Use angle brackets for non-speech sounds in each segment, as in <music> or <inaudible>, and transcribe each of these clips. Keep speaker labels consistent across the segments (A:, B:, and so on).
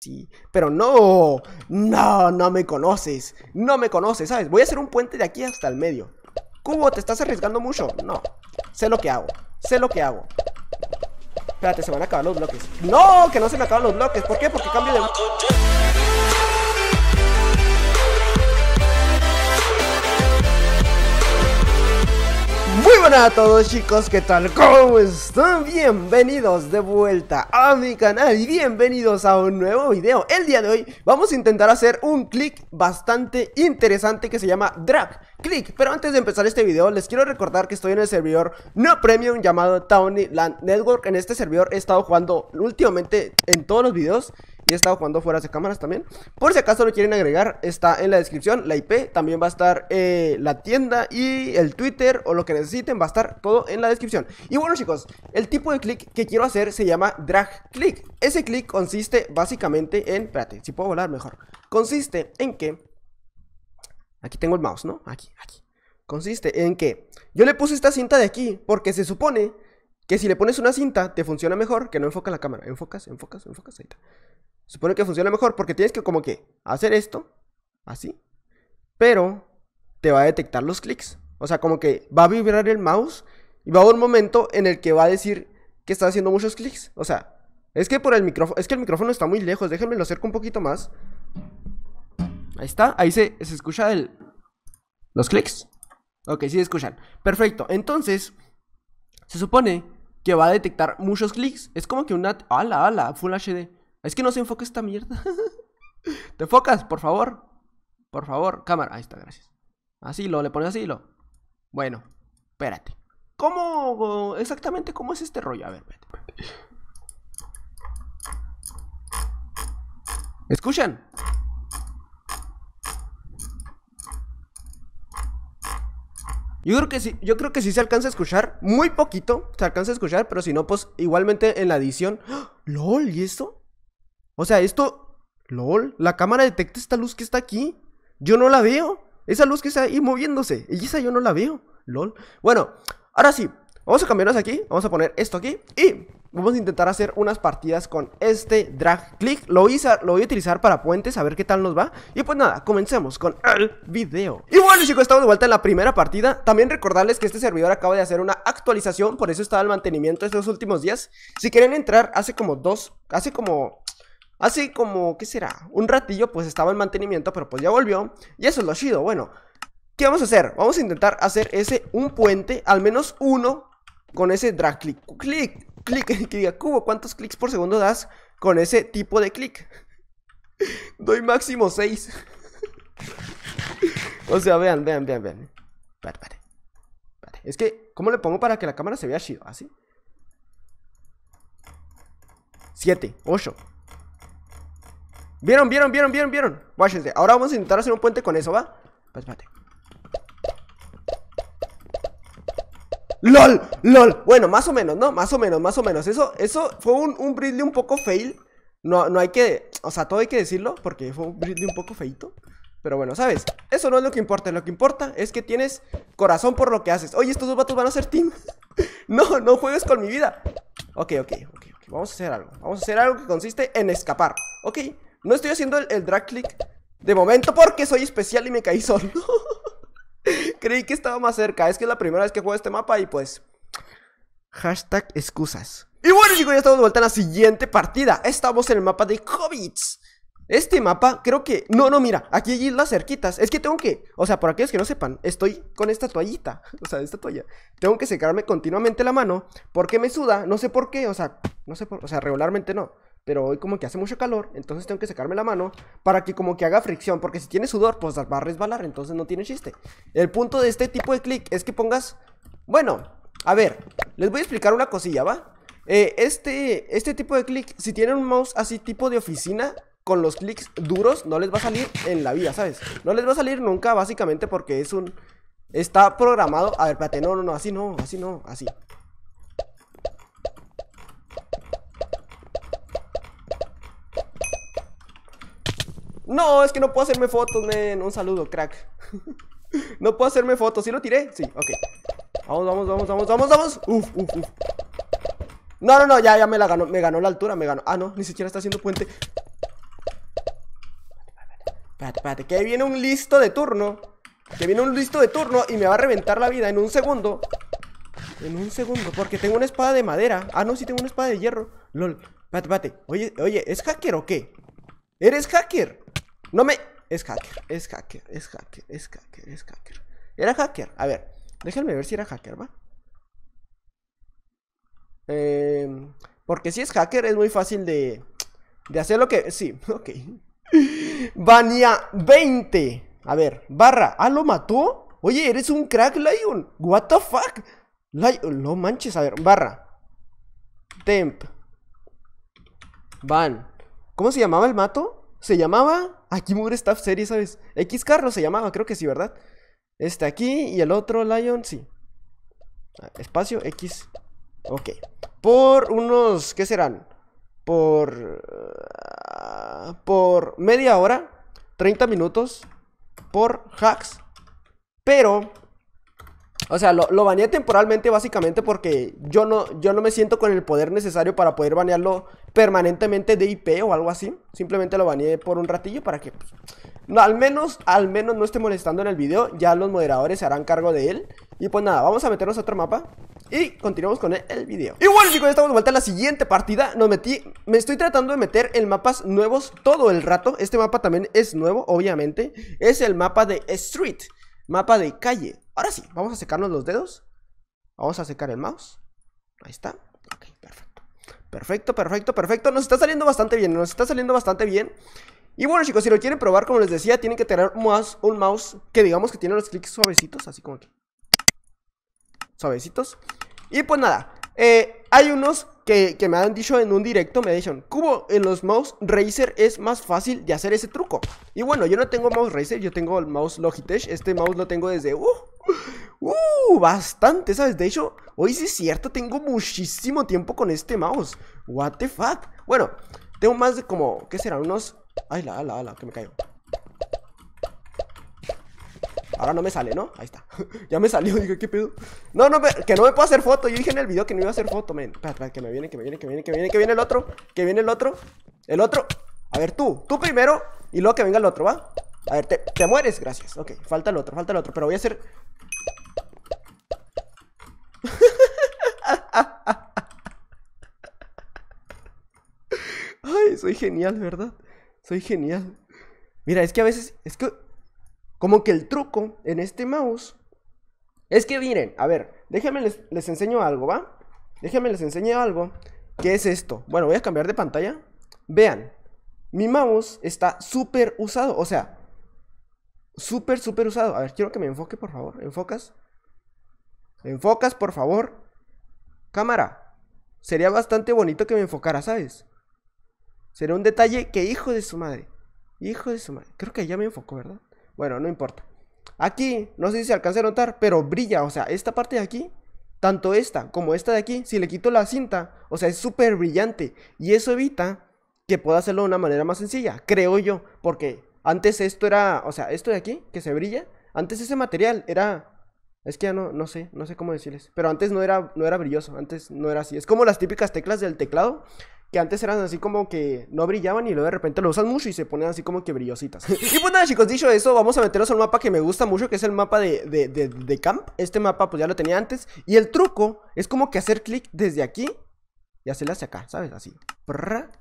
A: Sí, pero no, no, no me conoces, no me conoces, ¿sabes? Voy a hacer un puente de aquí hasta el medio. Cubo, te estás arriesgando mucho. No, sé lo que hago, sé lo que hago. Espérate, se van a acabar los bloques. No, que no se me acaban los bloques. ¿Por qué? Porque cambio de... Muy buenas a todos chicos, ¿qué tal? ¿Cómo están? Bienvenidos de vuelta a mi canal y bienvenidos a un nuevo video El día de hoy vamos a intentar hacer un click bastante interesante que se llama Drag pero antes de empezar este video, les quiero recordar que estoy en el servidor no premium llamado Townyland Land Network. En este servidor he estado jugando últimamente en todos los videos y he estado jugando fuera de cámaras también. Por si acaso lo quieren agregar, está en la descripción la IP, también va a estar eh, la tienda y el Twitter o lo que necesiten, va a estar todo en la descripción. Y bueno chicos, el tipo de clic que quiero hacer se llama drag click. Ese clic consiste básicamente en, espérate, si puedo volar mejor, consiste en que Aquí tengo el mouse, ¿no? Aquí, aquí. Consiste en que yo le puse esta cinta de aquí porque se supone que si le pones una cinta te funciona mejor que no enfoca la cámara. Enfocas, enfocas, enfocas, ahí está. Supone que funciona mejor porque tienes que como que hacer esto, así, pero te va a detectar los clics. O sea, como que va a vibrar el mouse y va a haber un momento en el que va a decir que está haciendo muchos clics. O sea, es que por el micrófono, es que el micrófono está muy lejos, déjenme lo acerco un poquito más. Ahí está. Ahí se, se escucha el... los clics. Ok, sí escuchan. Perfecto. Entonces, se supone que va a detectar muchos clics. Es como que una... ¡Hala, hala! Full HD. Es que no se enfoca esta mierda. <laughs> ¿Te enfocas? Por favor. Por favor. Cámara. Ahí está, gracias. Así lo, le pones así lo. Bueno, espérate. ¿Cómo? Exactamente, ¿cómo es este rollo? A ver, espérate ¿Escuchan? Yo creo que sí, yo creo que sí se alcanza a escuchar. Muy poquito se alcanza a escuchar, pero si no, pues igualmente en la edición. ¡Ah! ¡Lol! ¿Y esto? O sea, esto. ¡Lol! La cámara detecta esta luz que está aquí. Yo no la veo. Esa luz que está ahí moviéndose. Y esa yo no la veo. ¡Lol! Bueno, ahora sí. Vamos a cambiarnos aquí. Vamos a poner esto aquí. Y Vamos a intentar hacer unas partidas con este drag click. Lo voy, a, lo voy a utilizar para puentes, a ver qué tal nos va. Y pues nada, comencemos con el video. Y bueno chicos, estamos de vuelta en la primera partida. También recordarles que este servidor acaba de hacer una actualización, por eso estaba el mantenimiento estos últimos días. Si quieren entrar, hace como dos, hace como hace como, ¿qué será? Un ratillo pues estaba en mantenimiento, pero pues ya volvió. Y eso es lo chido. Bueno, ¿qué vamos a hacer? Vamos a intentar hacer ese un puente, al menos uno, con ese drag click. Click clic, <laughs> que diga cubo, ¿cuántos clics por segundo das con ese tipo de clic? <laughs> Doy máximo 6. <laughs> o sea, vean, vean, vean, vean. Es que, ¿cómo le pongo para que la cámara se vea chido? ¿Así? 7, 8. ¿Vieron, vieron, vieron, vieron, vieron? Ahora vamos a intentar hacer un puente con eso, ¿va? Pues, espérate LOL, LOL. Bueno, más o menos, ¿no? Más o menos, más o menos. Eso, eso fue un, un un poco fail. No, no hay que. O sea, todo hay que decirlo porque fue un Bridley un poco feito. Pero bueno, ¿sabes? Eso no es lo que importa. Lo que importa es que tienes corazón por lo que haces. Oye, estos dos vatos van a ser team. <laughs> no, no juegues con mi vida. Ok, ok, ok, ok. Vamos a hacer algo. Vamos a hacer algo que consiste en escapar. Ok. No estoy haciendo el, el drag click de momento porque soy especial y me caí solo. <laughs> <laughs> Creí que estaba más cerca. Es que es la primera vez que juego este mapa y pues. Hashtag excusas. Y bueno, chicos, ya estamos de vuelta en la siguiente partida. Estamos en el mapa de Hobbits. Este mapa, creo que... No, no, mira, aquí hay islas cerquitas Es que tengo que... O sea, por aquellos que no sepan Estoy con esta toallita, <laughs> o sea, esta toalla Tengo que secarme continuamente la mano Porque me suda, no sé por qué, o sea No sé por... O sea, regularmente no pero hoy como que hace mucho calor, entonces tengo que sacarme la mano para que como que haga fricción, porque si tiene sudor, pues va a resbalar, entonces no tiene chiste. El punto de este tipo de clic es que pongas... Bueno, a ver, les voy a explicar una cosilla, ¿va? Eh, este, este tipo de clic, si tienen un mouse así tipo de oficina, con los clics duros, no les va a salir en la vida, ¿sabes? No les va a salir nunca, básicamente, porque es un... Está programado... A ver, espérate, no, no, no, así no, así no, así... No, es que no puedo hacerme fotos, men. Un saludo, crack. <laughs> no puedo hacerme fotos. ¿Sí lo tiré? Sí, ok. Vamos, vamos, vamos, vamos, vamos, vamos. Uf, uf, uf. No, no, no, ya, ya me la ganó. Me ganó la altura, me ganó. Ah, no, ni siquiera está haciendo puente. Espérate, espérate, que viene un listo de turno. Que viene un listo de turno y me va a reventar la vida en un segundo. En un segundo, porque tengo una espada de madera. Ah, no, sí tengo una espada de hierro. LOL. pat, pat. Oye, oye, ¿es hacker o qué? ¿Eres hacker? No me... Es hacker, es hacker, es hacker, es hacker, es hacker. Era hacker. A ver, déjenme ver si era hacker, ¿va? Em, porque si es hacker es muy fácil de... De hacer lo que... Sí, <laughs> ok. Bania 20. A ver, barra. Ah, lo mató. Oye, eres un crack, Lion. What the fuck? Lion, no manches. A ver, barra. Temp. Van. ¿Cómo se llamaba el mato? se llamaba. Aquí Mugre Staff Series, ¿sabes? X Carlos se llamaba, creo que sí, ¿verdad? Este aquí y el otro Lion, sí. Ah, espacio X. Ok. Por unos, ¿qué serán? Por... Ah, por media hora, 30 minutos, por hacks. Pero o sea, lo, lo baneé temporalmente básicamente porque yo no, yo no me siento con el poder necesario para poder banearlo permanentemente de IP o algo así. Simplemente lo baneé por un ratillo para que pues, no, al, menos, al menos no esté molestando en el video. Ya los moderadores se harán cargo de él. Y pues nada, vamos a meternos a otro mapa y continuamos con el video Y bueno chicos, ya estamos de vuelta a la siguiente partida Nos metí, me estoy tratando de meter en mapas nuevos todo el rato Este mapa también es nuevo, obviamente Es el mapa de Street Mapa de calle. Ahora sí, vamos a secarnos los dedos. Vamos a secar el mouse. Ahí está. perfecto. Perfecto, perfecto, perfecto. Nos está saliendo bastante bien. Nos está saliendo bastante bien. Y bueno chicos, si lo quieren probar, como les decía, tienen que tener más un mouse que digamos que tiene los clics suavecitos, así como aquí. Suavecitos. Y pues nada, eh, hay unos que, me han dicho en un directo, me dicen, Cubo, en los mouse Razer es más fácil de hacer ese truco. Y bueno, yo no tengo mouse Razer, yo tengo el mouse Logitech. Este mouse lo tengo desde... Uh, uh, bastante, ¿sabes? De hecho, hoy sí es cierto, tengo muchísimo tiempo con este mouse. What the fuck. Bueno, tengo más de como, ¿qué será? Unos... Ay, la, la, la, que me caigo. Ahora no me sale, ¿no? Ahí está. <laughs> ya me salió, dije, ¿qué pedo? No, no, que no me puedo hacer foto. Yo dije en el video que no iba a hacer foto, men. Espera, que me viene, que me viene, que viene, que viene, que viene el otro. Que viene el otro. El otro. A ver, tú, tú primero. Y luego que venga el otro, ¿va? A ver, te, mueres, gracias. Ok, falta el otro, falta el otro. Pero voy a hacer. <laughs> Ay, soy genial, ¿verdad? Soy genial. Mira, es que a veces. Es que como que el truco en este mouse es que miren, a ver, déjenme les, enseño algo, ¿va? Déjenme les enseño algo. ¿Qué es esto? Bueno, voy a cambiar de pantalla. Vean, mi mouse está súper usado, o sea, súper, súper usado. A ver, quiero que me enfoque, por favor. ¿Enfocas? ¿Enfocas, por favor? Cámara, sería bastante bonito que me enfocara, ¿sabes? Sería un detalle que hijo de su madre. Hijo de su madre. Creo que ya me enfocó, ¿verdad? Bueno, no importa. Aquí, no sé si se alcanza a notar, pero brilla. O sea, esta parte de aquí, tanto esta como esta de aquí, si le quito la cinta, o sea, es súper brillante. Y eso evita que pueda hacerlo de una manera más sencilla, creo yo. Porque antes esto era, o sea, esto de aquí, que se brilla, antes ese material era... Es que ya no, no sé, no sé cómo decirles. Pero antes no era, no era brilloso, antes no era así. Es como las típicas teclas del teclado que antes eran así como que no brillaban y luego de repente lo usan mucho y se ponen así como que brillositas. <laughs> y pues nada chicos, dicho eso, vamos a meternos un mapa que me gusta mucho, que es el mapa de, de, camp. Este mapa pues ya lo tenía antes. Y el truco es como que hacer clic desde aquí y hacerle hacia acá, ¿sabes? Así.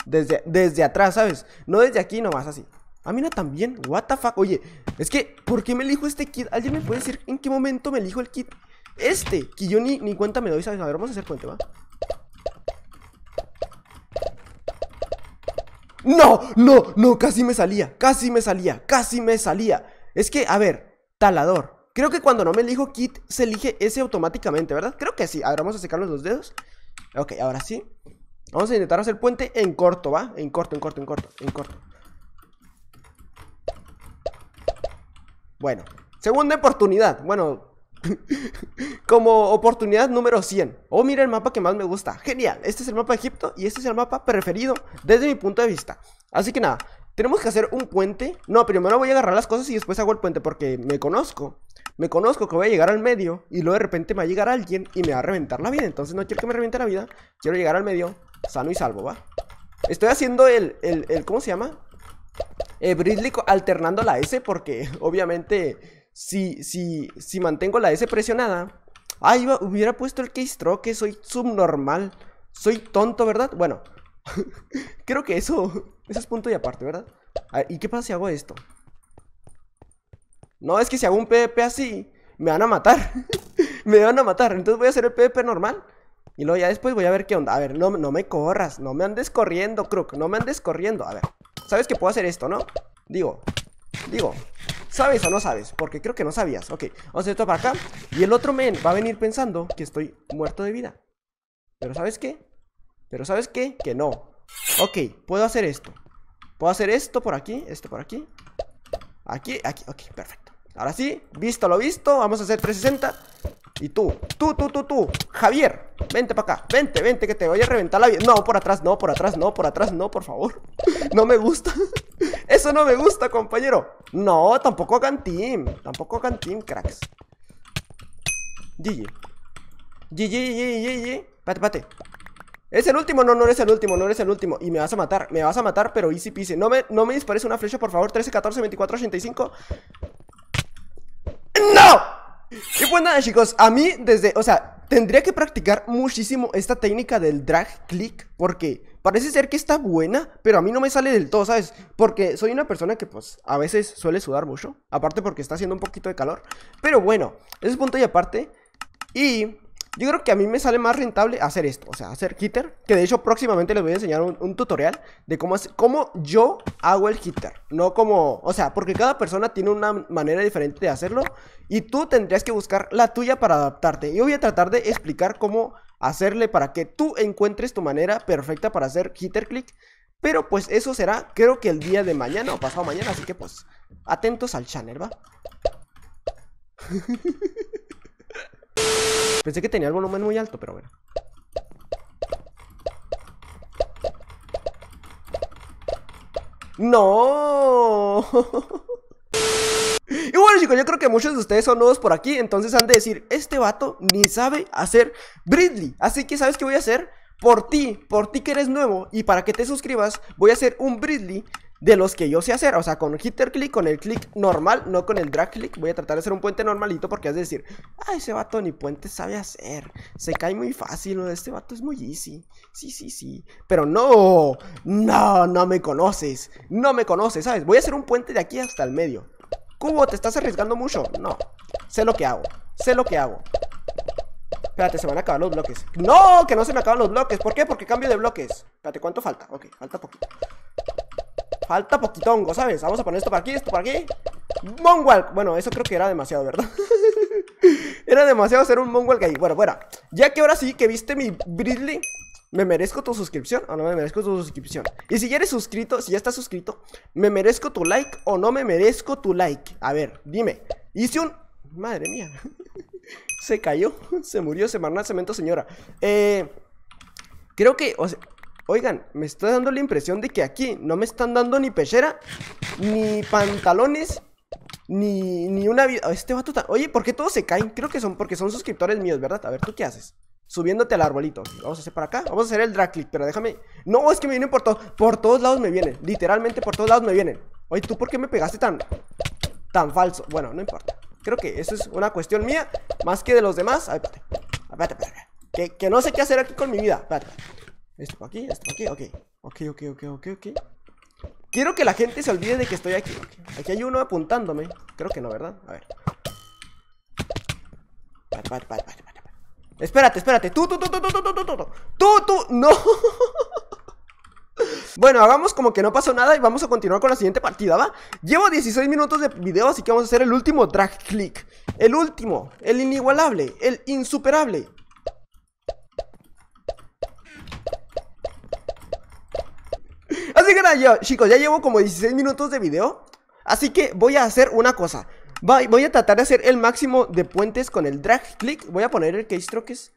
A: Desde, desde atrás, ¿sabes? No desde aquí nomás, así. A mí no también. What the fuck. Oye, es que, ¿por qué me elijo este kit? ¿Alguien me puede decir en qué momento me elijo el kit? Este, que yo ni, ni cuenta me doy, ¿sabes? A ver, vamos a hacer cuenta, ¿va? No, no, no, casi me salía, casi me salía, casi me salía. Es que, a ver, talador. Creo que cuando no me elijo kit, se elige ese automáticamente, ¿verdad? Creo que sí. A ver, vamos a secarnos los dedos. Ok, ahora sí. Vamos a intentar hacer puente en corto, ¿va? En corto, en corto, en corto, en corto. Bueno, segunda oportunidad. Bueno, <laughs> Como oportunidad número 100. Oh, mira el mapa que más me gusta. Genial, este es el mapa de Egipto y este es el mapa preferido desde mi punto de vista. Así que nada, tenemos que hacer un puente. No, primero voy a agarrar las cosas y después hago el puente porque me conozco. Me conozco que voy a llegar al medio y luego de repente me va a llegar alguien y me va a reventar la vida. Entonces no quiero que me reviente la vida. Quiero llegar al medio sano y salvo, ¿va? Estoy haciendo el, el, el ¿cómo se llama? Eh, alternando la S porque <laughs> obviamente si, si, si mantengo la S presionada... Ah, hubiera puesto el keystroke, soy subnormal. Soy tonto, ¿verdad? Bueno, <laughs> creo que eso, eso es punto y aparte, ¿verdad? Ah, ¿y qué pasa si hago esto? No, es que si hago un PvP así, me van a matar. <laughs> me van a matar. Entonces voy a hacer el PvP normal. Y luego ya después voy a ver qué onda. A ver, no, no me corras. No me andes corriendo, Crook. No me andes corriendo. A ver, sabes que puedo hacer esto, ¿no? Digo, digo, ¿Sabes o no sabes? Porque creo que no sabías. Ok, vamos a hacer esto para acá. Y el otro men va a venir pensando que estoy muerto de vida. Pero ¿sabes qué? Pero ¿sabes qué? Que no. Ok, puedo hacer esto. Puedo hacer esto por aquí, esto por aquí. Aquí, aquí, ok, perfecto. Ahora sí, visto lo visto, vamos a hacer 360. Y tú, tú, tú, tú, tú, Javier, vente para acá, vente, vente, que te voy a reventar la vida. No, por atrás, no, por atrás, no, por atrás, no, por favor. <laughs> No me gusta. <laughs> Eso no me gusta, compañero. No, tampoco hagan team. Tampoco hagan team, cracks. GG. GG, GG, GG. Pate, pate. Es el último, no, no eres el último, no eres el último Y me vas a matar, me vas a matar, pero easy peasy No me, no me dispares una flecha, por favor 13, 14, 24, 85 ¡No! Y pues nada, chicos, a mí desde, o sea, tendría que practicar muchísimo esta técnica del drag click porque parece ser que está buena, pero a mí no me sale del todo, ¿sabes? Porque soy una persona que pues a veces suele sudar mucho, aparte porque está haciendo un poquito de calor, pero bueno, ese punto y aparte. Y yo creo que a mí me sale más rentable hacer esto, o sea, hacer hitter. Que de hecho próximamente les voy a enseñar un, tutorial de cómo, hacer, cómo yo hago el hitter. No como, o sea, porque cada persona tiene una manera diferente de hacerlo y tú tendrías que buscar la tuya para adaptarte. Yo voy a tratar de explicar cómo hacerle para que tú encuentres tu manera perfecta para hacer hitter click. Pero pues eso será, creo que el día de mañana o pasado mañana, así que pues atentos al channel, ¿va? <laughs> Pensé que tenía el volumen muy alto, pero bueno. ¡No! <laughs> Y bueno chicos, yo creo que muchos de ustedes son nuevos por aquí Entonces han de decir, este vato ni sabe hacer Bridley Así que ¿sabes qué voy a hacer? Por ti, por ti que eres nuevo Y para que te suscribas, voy a hacer un Bridley de los que yo sé hacer, o sea, con hitter click, con el click normal, no con el drag click. Voy a tratar de hacer un puente normalito porque es decir, Ay, ese vato ni puente sabe hacer, se cae muy fácil, este vato es muy easy. Sí, sí, sí, pero no, no, no me conoces, no me conoces, ¿sabes? Voy a hacer un puente de aquí hasta el medio. Cubo, te estás arriesgando mucho. No, sé lo que hago, sé lo que hago. Espérate, se van a acabar los bloques. ¡No! Que no se me acaban los bloques. ¿Por qué? Porque cambio de bloques. Espérate, ¿cuánto falta? Ok, falta poquito. Falta poquitongo, ¿sabes? Vamos a poner esto para aquí, esto para aquí ¡Mongwalk! bueno, eso creo que era demasiado, ¿verdad? <laughs> era demasiado ser un Monwalk ahí Bueno, bueno, ya que ahora sí que viste mi Bridley ¿Me merezco tu suscripción o no me merezco tu suscripción? Y si ya eres suscrito, si ya estás suscrito ¿Me merezco tu like o no me merezco tu like? A ver, dime Hice un... Madre mía <laughs> Se cayó, <laughs> se murió, se marnó el cemento, señora Eh... Creo que, Oigan, me está dando la impresión de que aquí no me están dando ni pechera, ni pantalones, ni, ni una vida. Oh, este vato Oye, ¿por qué todos se caen? Creo que son porque son suscriptores míos, ¿verdad? A ver, ¿tú qué haces? Subiéndote al arbolito. Vamos a hacer para acá. Vamos a hacer el drag click, pero déjame. No, es que me vienen por todos. Por todos lados me vienen. Literalmente por todos lados me vienen. Oye, ¿tú por qué me pegaste tan. tan falso? Bueno, no importa. Creo que eso es una cuestión mía, más que de los demás. A ver, espérate. Espérate, espérate. Que, que no sé qué hacer aquí con mi vida. Espérate. Esto para aquí, esto aquí, ok. Ok, ok, ok, ok, ok. Quiero que la gente se olvide de que estoy aquí. Aquí hay uno apuntándome. Creo que no, ¿verdad? A ver. Vale, vale, vale, Espérate, espérate. Tú, tú, tú, tú, tú, tú, tú, tú, tú. Tú, tú. No. <laughs> Bueno, hagamos como que no pasó nada y vamos a continuar con la siguiente partida, ¿va? Llevo 16 minutos de video, así que vamos a hacer el último drag click. El último, el inigualable, el insuperable, chicos, ya llevo como 16 minutos de video Así que voy a hacer una cosa Voy a tratar de hacer el máximo de puentes con el drag click Voy a poner el strokes.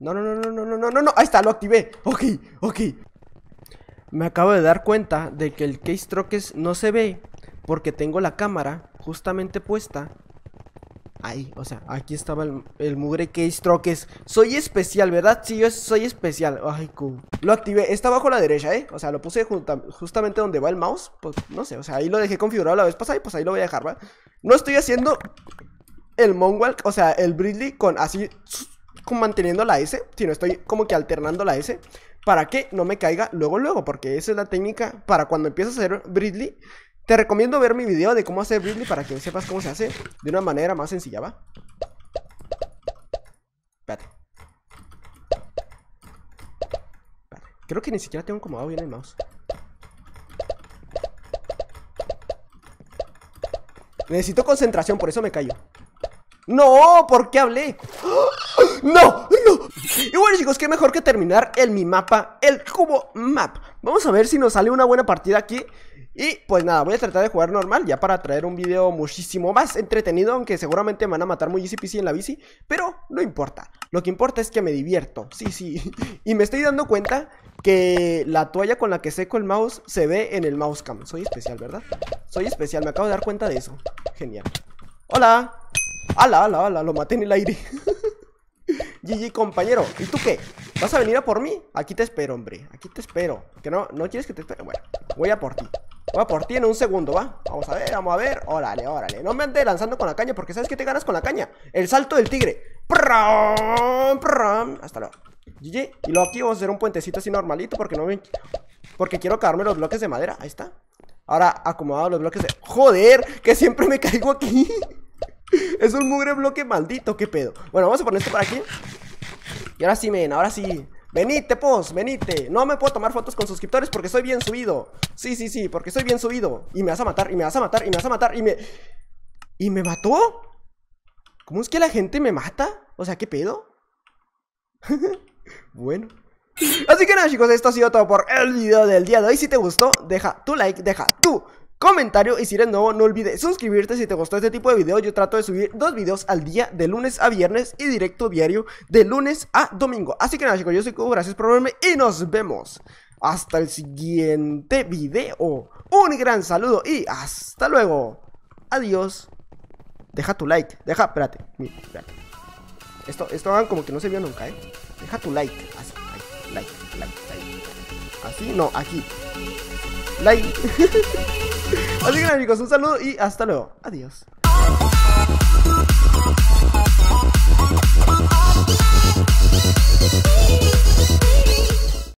A: No, no, no, no, no, no, no, no, ahí está, lo activé Ok, ok Me acabo de dar cuenta de que el strokes no se ve Porque tengo la cámara justamente puesta Ahí, o sea, aquí estaba el, mugre case troques. Soy especial, ¿verdad? Sí, yo soy especial. Ay, Lo activé, está abajo a la derecha, ¿eh? O sea, lo puse justamente donde va el mouse. Pues no sé, o sea, ahí lo dejé configurado la vez pasada y pues ahí lo voy a dejar, ¿va? No estoy haciendo el Monwalk, o sea, el Bridley con así, con manteniendo la S, sino estoy como que alternando la S para que no me caiga luego, luego, porque esa es la técnica para cuando empiezas a hacer Bridley te recomiendo ver mi video de cómo hacer Britney para que sepas cómo se hace de una manera más sencilla, ¿va? Espérate. Creo que ni siquiera tengo acomodado bien el mouse. Necesito concentración, por eso me callo. ¡No! ¿Por qué hablé? ¡Ah! ¡No! ¡No! Y bueno chicos, qué mejor que terminar el mi mapa, el cubo map Vamos a ver si nos sale una buena partida aquí y pues nada, voy a tratar de jugar normal ya para traer un video muchísimo más entretenido, aunque seguramente me van a matar muy easy en la bici, pero no importa. Lo que importa es que me divierto, sí, sí. <laughs> Y me estoy dando cuenta que la toalla con la que seco el mouse se ve en el mouse cam Soy especial, ¿verdad? Soy especial, me acabo de dar cuenta de eso. Genial. ¡Hola! ¡Hala, hala, hala! Lo maté en el aire. GG, <laughs> compañero. ¿Y tú qué? ¿Vas a venir a por mí? Aquí te espero, hombre. Aquí te espero. Que no, no quieres que te espere. Bueno, voy a por ti. Voy por ti en un segundo, ¿va? Vamos a ver, vamos a ver Órale, órale No me andes lanzando con la caña Porque ¿sabes qué te ganas con la caña? El salto del tigre Hasta luego GG Y luego aquí vamos a hacer un puentecito así normalito Porque no me... Porque quiero cagarme los bloques de madera Ahí está Ahora acomodado los bloques de... ¡Joder! Que siempre me caigo aquí <laughs> Es un mugre bloque maldito, qué pedo Bueno, vamos a poner esto por aquí Y ahora sí, men, ahora sí Venite, pos, venite. No me puedo tomar fotos con suscriptores porque soy bien subido. Sí, sí, sí, porque soy bien subido. Y me vas a matar, y me vas a matar, y me vas a matar, y me... ¿Y me mató? ¿Cómo es que la gente me mata? O sea, ¿qué pedo? <laughs> bueno. Así que nada chicos, esto ha sido todo por el video del día de hoy Si te gustó, deja tu like, deja tu comentario y si eres nuevo no olvides suscribirte si te gustó este tipo de video. Yo trato de subir dos videos al día de lunes a viernes y directo diario de lunes a domingo. Así que nada chicos, yo soy Cubo, gracias por verme y nos vemos hasta el siguiente video. Un gran saludo y hasta luego. Adiós. Deja tu like. Deja, espérate, espérate. Esto, esto como que no se vio nunca, ¿eh? Deja tu like. Así, like, like. like. Así, no, aquí. Like. <laughs> Así que amigos, un saludo y hasta luego. Adiós.